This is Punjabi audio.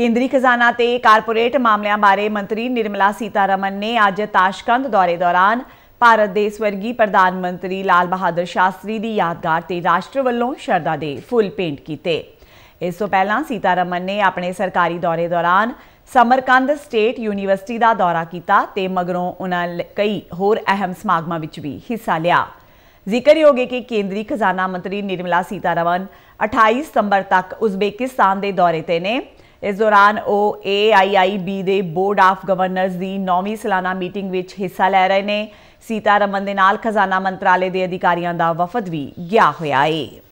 ਕੇਂਦਰੀ ਖਜ਼ਾਨਾ ਤੇ ਕਾਰਪੋਰੇਟ ਮਾਮਲਿਆਂ ਬਾਰੇ ਮੰਤਰੀ ਨਿਰਮਲਾ ਸੀਤਾਰਮਨ ਨੇ ਅੱਜ ਤਾਸ਼ਕੰਦ ਦੌਰੇ ਦੌਰਾਨ ਭਾਰਤ ਦੇ ਸਵਰਗੀ ਪ੍ਰਧਾਨ ਮੰਤਰੀ ਲਾਲ ਬਹਾਦਰ ਸ਼ਾਸਤਰੀ ਦੀ ਯਾਦਗਾਰ ਤੇ ਰਾਸ਼ਟਰ ਵੱਲੋਂ ਸ਼ਰਧਾ ਦੇ ਫੁੱਲ ਪੇਂਟ ਕੀਤੇ ਇਸ ਤੋਂ ਪਹਿਲਾਂ ਸੀਤਾਰਮਨ ਨੇ ਆਪਣੇ ਸਰਕਾਰੀ ਦੌਰੇ ਦੌਰਾਨ ਸਮਰਕੰਦ ਸਟੇਟ ਯੂਨੀਵਰਸਿਟੀ ਦਾ ਦੌਰਾ ਕੀਤਾ ਤੇ ਮਗਰੋਂ ਉਹਨਾਂ ਕਈ ਹੋਰ ਅਹਿਮ ਸਮਾਗਮਾਂ ਵਿੱਚ ਵੀ ਹਿੱਸਾ ਲਿਆ ਜ਼ਿਕਰਯੋਗ ਹੈ ਕਿ ਕੇਂਦਰੀ ਖਜ਼ਾਨਾ ਮੰਤਰੀ ਨਿਰਮਲਾ ਸੀਤਾਰਮਨ 28 ਸਤੰਬਰ ਤੱਕ ਉਜ਼ਬੇਕਿਸਤਾਨ ਦੇ ਦੌਰੇ ਤੇ ਨੇ ਇਸ ਦੌਰਾਨ ਉਹ AIIB ਦੇ ਬੋਰਡ ਆਫ ਗਵਰਨਰਸ ਦੀ 9ਵੀਂ ਸਾਲਾਨਾ ਮੀਟਿੰਗ ਵਿੱਚ ਹਿੱਸਾ ਲੈ ਰਹੇ ਨੇ ਸੀਤਾਰਮਨ ਦੇ ਨਾਲ ਖਜ਼ਾਨਾ ਮੰਤਰਾਲੇ ਦੇ ਅਧਿਕਾਰੀਆਂ ਦਾ ਵਫਦ ਵੀ ਗਿਆ ਹੋਇਆ ਏ